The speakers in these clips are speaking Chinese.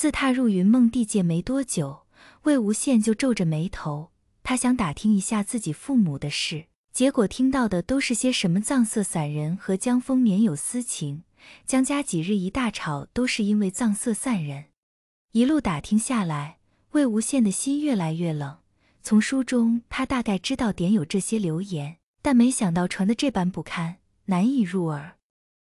自踏入云梦地界没多久，魏无羡就皱着眉头。他想打听一下自己父母的事，结果听到的都是些什么藏色散人和江枫年有私情，江家几日一大吵都是因为藏色散人。一路打听下来，魏无羡的心越来越冷。从书中他大概知道点有这些流言，但没想到传的这般不堪，难以入耳。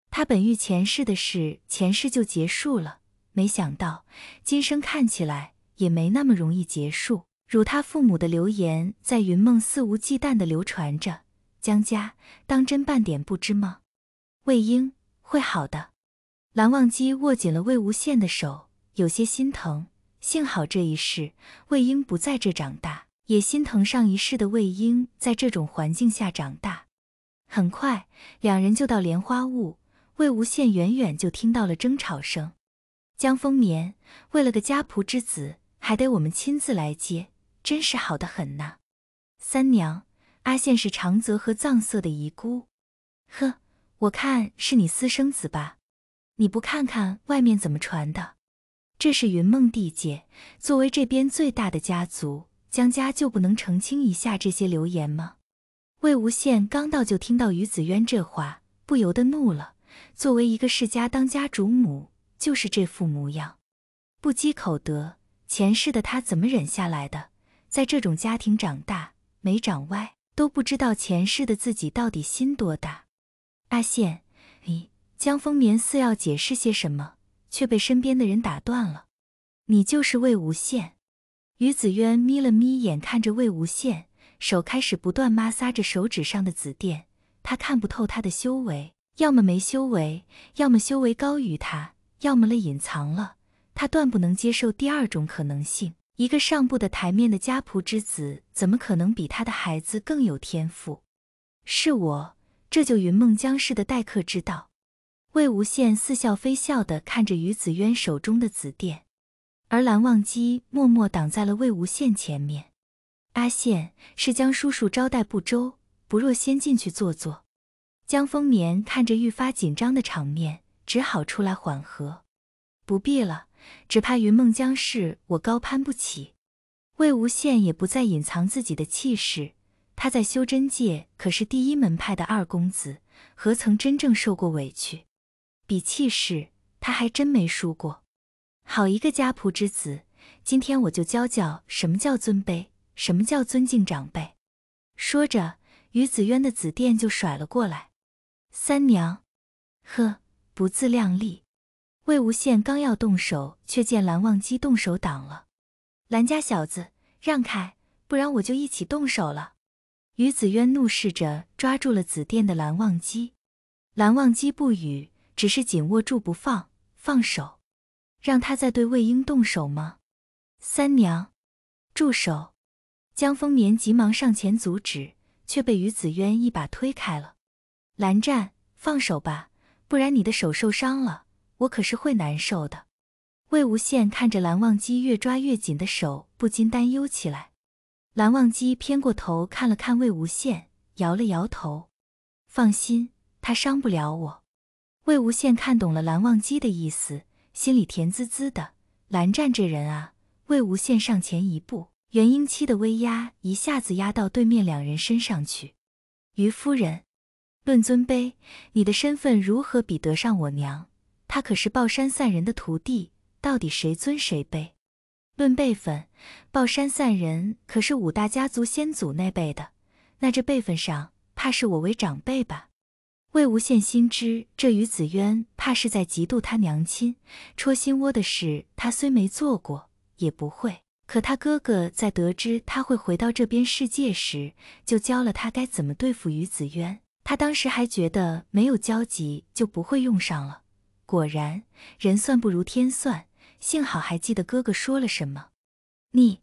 他本欲前世的事，前世就结束了。没想到今生看起来也没那么容易结束。辱他父母的流言在云梦肆无忌惮的流传着，江家当真半点不知吗？魏婴会好的。蓝忘机握紧了魏无羡的手，有些心疼。幸好这一世魏婴不在这长大，也心疼上一世的魏婴在这种环境下长大。很快，两人就到莲花坞，魏无羡远远就听到了争吵声。江丰眠，为了个家仆之子，还得我们亲自来接，真是好的很呐。三娘，阿羡是长泽和藏色的遗孤。呵，我看是你私生子吧？你不看看外面怎么传的？这是云梦地界，作为这边最大的家族，江家就不能澄清一下这些流言吗？魏无羡刚到就听到于子渊这话，不由得怒了。作为一个世家当家主母。就是这副模样，不积口德。前世的他怎么忍下来的？在这种家庭长大，没长歪，都不知道前世的自己到底心多大。阿羡，你江丰眠似要解释些什么，却被身边的人打断了。你就是魏无羡。于子渊眯了眯眼，看着魏无羡，手开始不断摩挲着手指上的紫电。他看不透他的修为，要么没修为，要么修为高于他。要么了隐藏了，他断不能接受第二种可能性。一个上不得台面的家仆之子，怎么可能比他的孩子更有天赋？是我，这就云梦江氏的待客之道。魏无羡似笑非笑的看着于子渊手中的紫电，而蓝忘机默默挡在了魏无羡前面。阿羡，是江叔叔招待不周，不若先进去坐坐。江丰年看着愈发紧张的场面。只好出来缓和，不必了，只怕云梦江氏我高攀不起。魏无羡也不再隐藏自己的气势，他在修真界可是第一门派的二公子，何曾真正受过委屈？比气势，他还真没输过。好一个家仆之子，今天我就教教什么叫尊卑，什么叫尊敬长辈。说着，于子渊的紫电就甩了过来。三娘，呵。不自量力！魏无羡刚要动手，却见蓝忘机动手挡了。蓝家小子，让开，不然我就一起动手了！于子渊怒视着抓住了紫电的蓝忘机，蓝忘机不语，只是紧握住不放。放手，让他再对魏婴动手吗？三娘，住手！江丰眠急忙上前阻止，却被于子渊一把推开了。蓝湛，放手吧。不然你的手受伤了，我可是会难受的。魏无羡看着蓝忘机越抓越紧的手，不禁担忧起来。蓝忘机偏过头看了看魏无羡，摇了摇头：“放心，他伤不了我。”魏无羡看懂了蓝忘机的意思，心里甜滋滋的。蓝湛这人啊，魏无羡上前一步，元婴期的威压一下子压到对面两人身上去。于夫人。论尊卑，你的身份如何比得上我娘？她可是抱山散人的徒弟，到底谁尊谁卑？论辈分，抱山散人可是五大家族先祖那辈的，那这辈分上，怕是我为长辈吧？魏无羡心知这于子渊怕是在嫉妒他娘亲，戳心窝的事他虽没做过，也不会，可他哥哥在得知他会回到这边世界时，就教了他该怎么对付于子渊。他当时还觉得没有交集就不会用上了，果然人算不如天算，幸好还记得哥哥说了什么。你，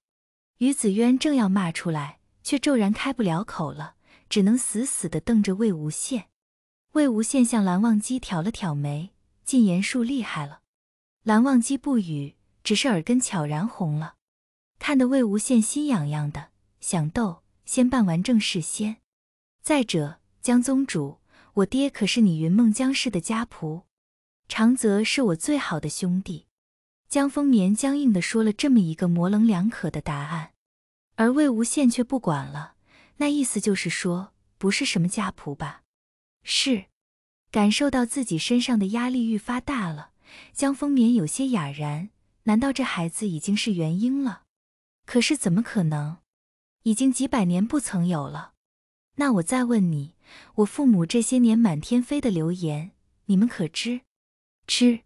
于子渊正要骂出来，却骤然开不了口了，只能死死地瞪着魏无羡。魏无羡向蓝忘机挑了挑眉，禁言术厉害了。蓝忘机不语，只是耳根悄然红了，看得魏无羡心痒痒的，想逗，先办完正事先。再者。江宗主，我爹可是你云梦江氏的家仆，长泽是我最好的兄弟。江丰眠僵硬的说了这么一个模棱两可的答案，而魏无羡却不管了，那意思就是说不是什么家仆吧？是，感受到自己身上的压力愈发大了，江丰眠有些哑然，难道这孩子已经是元婴了？可是怎么可能？已经几百年不曾有了。那我再问你，我父母这些年满天飞的流言，你们可知？知。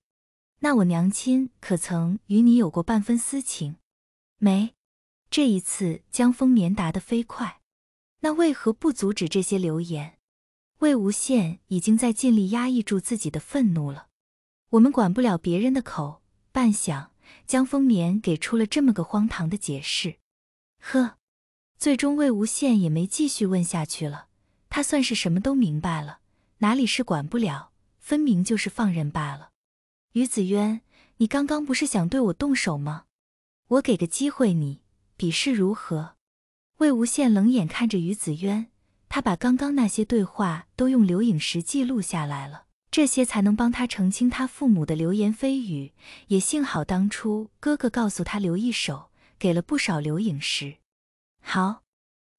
那我娘亲可曾与你有过半分私情？没。这一次，江丰年答得飞快。那为何不阻止这些流言？魏无羡已经在尽力压抑住自己的愤怒了。我们管不了别人的口。半晌，江丰年给出了这么个荒唐的解释。呵。最终，魏无羡也没继续问下去了。他算是什么都明白了，哪里是管不了，分明就是放任罢了。于子渊，你刚刚不是想对我动手吗？我给个机会你，比试如何？魏无羡冷眼看着于子渊，他把刚刚那些对话都用留影石记录下来了，这些才能帮他澄清他父母的流言蜚语。也幸好当初哥哥告诉他留一手，给了不少留影石。好，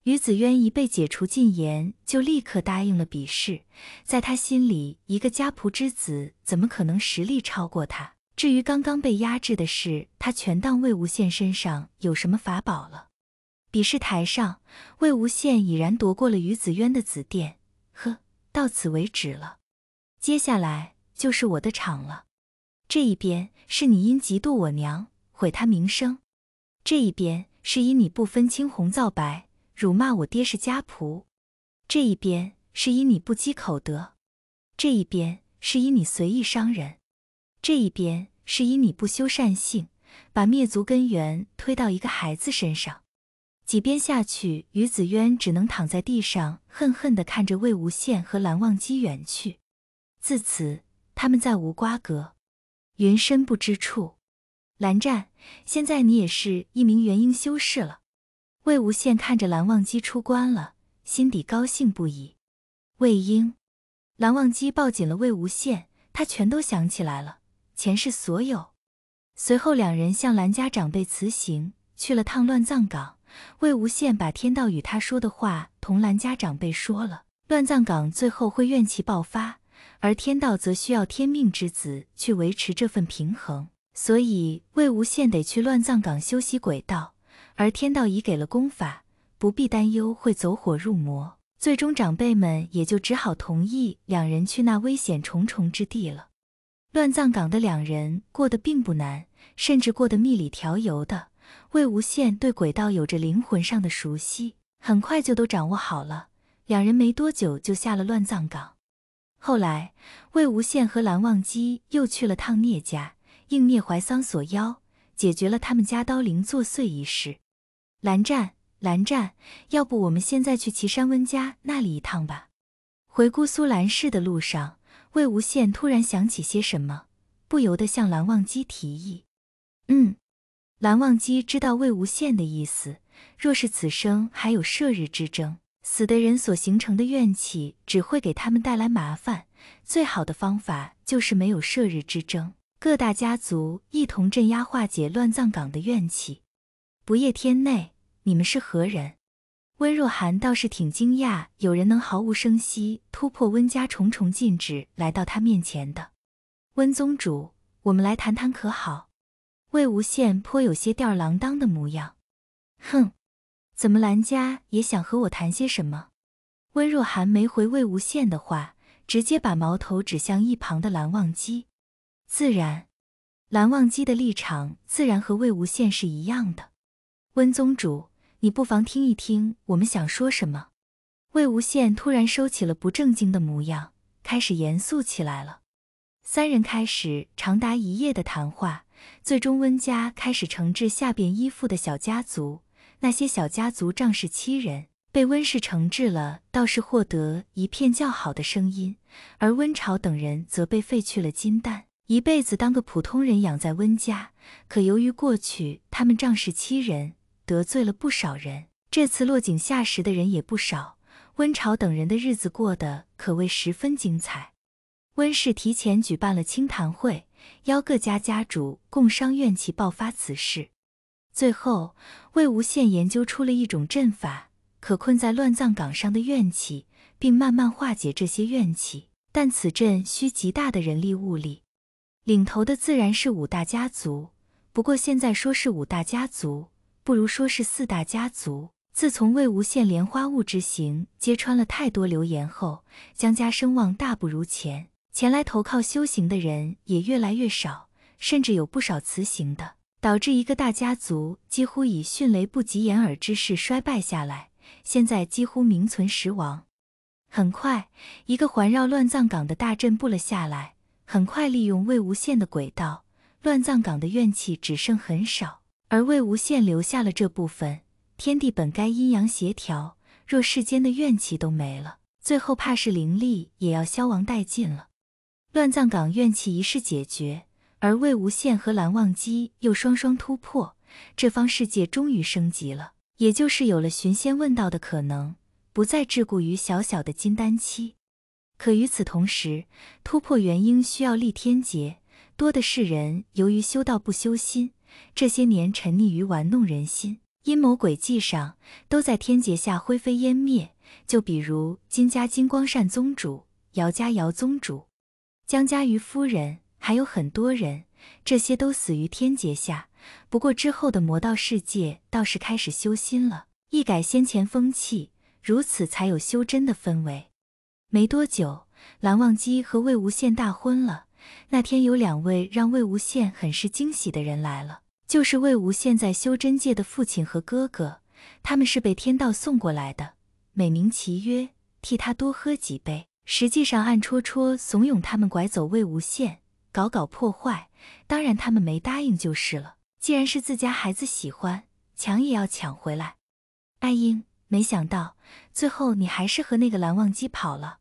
于子渊一被解除禁言，就立刻答应了比试。在他心里，一个家仆之子怎么可能实力超过他？至于刚刚被压制的事，他全当魏无羡身上有什么法宝了。比试台上，魏无羡已然夺过了于子渊的紫电。呵，到此为止了。接下来就是我的场了。这一边是你因嫉妒我娘毁他名声，这一边。是因你不分青红皂白辱骂我爹是家仆，这一边是因你不积口德，这一边是因你随意伤人，这一边是因你不修善性，把灭族根源推到一个孩子身上。几鞭下去，于子渊只能躺在地上，恨恨地看着魏无羡和蓝忘机远去。自此，他们再无瓜葛。云深不知处。蓝湛，现在你也是一名元婴修士了。魏无羡看着蓝忘机出关了，心底高兴不已。魏婴，蓝忘机抱紧了魏无羡，他全都想起来了，前世所有。随后，两人向蓝家长辈辞行，去了趟乱葬岗。魏无羡把天道与他说的话同蓝家长辈说了。乱葬岗最后会怨气爆发，而天道则需要天命之子去维持这份平衡。所以魏无羡得去乱葬岗修习鬼道，而天道已给了功法，不必担忧会走火入魔。最终长辈们也就只好同意两人去那危险重重之地了。乱葬岗的两人过得并不难，甚至过得蜜里调油的。魏无羡对鬼道有着灵魂上的熟悉，很快就都掌握好了。两人没多久就下了乱葬岗。后来魏无羡和蓝忘机又去了趟聂家。应聂怀桑所邀，解决了他们家刀灵作祟一事。蓝湛，蓝湛，要不我们现在去岐山温家那里一趟吧？回姑苏兰氏的路上，魏无羡突然想起些什么，不由得向蓝忘机提议：“嗯。”蓝忘机知道魏无羡的意思，若是此生还有射日之争，死的人所形成的怨气只会给他们带来麻烦。最好的方法就是没有射日之争。各大家族一同镇压化解乱葬岗的怨气。不夜天内，你们是何人？温若寒倒是挺惊讶，有人能毫无声息突破温家重重禁制来到他面前的。温宗主，我们来谈谈可好？魏无羡颇有些吊儿郎当的模样。哼，怎么蓝家也想和我谈些什么？温若寒没回魏无羡的话，直接把矛头指向一旁的蓝忘机。自然，蓝忘机的立场自然和魏无羡是一样的。温宗主，你不妨听一听我们想说什么。魏无羡突然收起了不正经的模样，开始严肃起来了。三人开始长达一夜的谈话，最终温家开始惩治下边依附的小家族。那些小家族仗势欺人，被温氏惩治了，倒是获得一片叫好的声音；而温晁等人则被废去了金丹。一辈子当个普通人，养在温家。可由于过去他们仗势欺人，得罪了不少人，这次落井下石的人也不少。温晁等人的日子过得可谓十分精彩。温氏提前举办了清谈会，邀各家家主共商怨气爆发此事。最后，魏无羡研究出了一种阵法，可困在乱葬岗上的怨气，并慢慢化解这些怨气。但此阵需极大的人力物力。领头的自然是五大家族，不过现在说是五大家族，不如说是四大家族。自从魏无羡莲花坞之行揭穿了太多流言后，江家声望大不如前，前来投靠修行的人也越来越少，甚至有不少辞行的，导致一个大家族几乎以迅雷不及掩耳之势衰败下来，现在几乎名存实亡。很快，一个环绕乱葬岗的大阵布了下来。很快利用魏无羡的轨道，乱葬岗的怨气只剩很少，而魏无羡留下了这部分。天地本该阴阳协调，若世间的怨气都没了，最后怕是灵力也要消亡殆尽了。乱葬岗怨气一事解决，而魏无羡和蓝忘机又双双突破，这方世界终于升级了，也就是有了寻仙问道的可能，不再桎梏于小小的金丹期。可与此同时，突破元婴需要历天劫，多的是人由于修道不修心，这些年沉溺于玩弄人心、阴谋诡计上，都在天劫下灰飞烟灭。就比如金家金光善宗主、姚家姚宗主、江家余夫人，还有很多人，这些都死于天劫下。不过之后的魔道世界倒是开始修心了，一改先前风气，如此才有修真的氛围。没多久，蓝忘机和魏无羡大婚了。那天有两位让魏无羡很是惊喜的人来了，就是魏无羡在修真界的父亲和哥哥。他们是被天道送过来的，美名其曰替他多喝几杯，实际上暗戳戳怂恿他们拐走魏无羡，搞搞破坏。当然，他们没答应就是了。既然是自家孩子喜欢，抢也要抢回来。阿英，没想到最后你还是和那个蓝忘机跑了。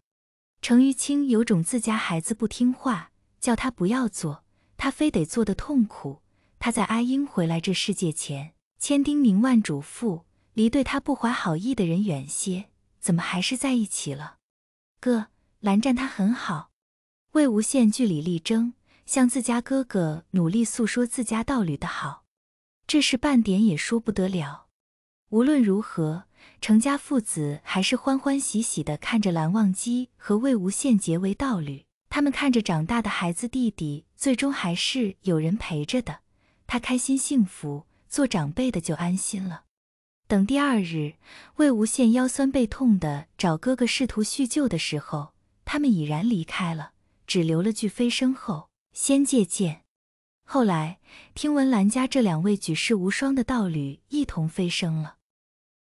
程玉清有种自家孩子不听话，叫他不要做，他非得做的痛苦。他在阿英回来这世界前，千叮咛万嘱咐，离对他不怀好意的人远些，怎么还是在一起了？哥，蓝湛他很好。魏无羡据理力争，向自家哥哥努力诉说自家道侣的好，这事半点也说不得了。无论如何，程家父子还是欢欢喜喜的看着蓝忘机和魏无羡结为道侣。他们看着长大的孩子弟弟，最终还是有人陪着的，他开心幸福，做长辈的就安心了。等第二日，魏无羡腰酸背痛的找哥哥试图叙旧的时候，他们已然离开了，只留了句飞升后仙界见。后来听闻蓝家这两位举世无双的道侣一同飞升了。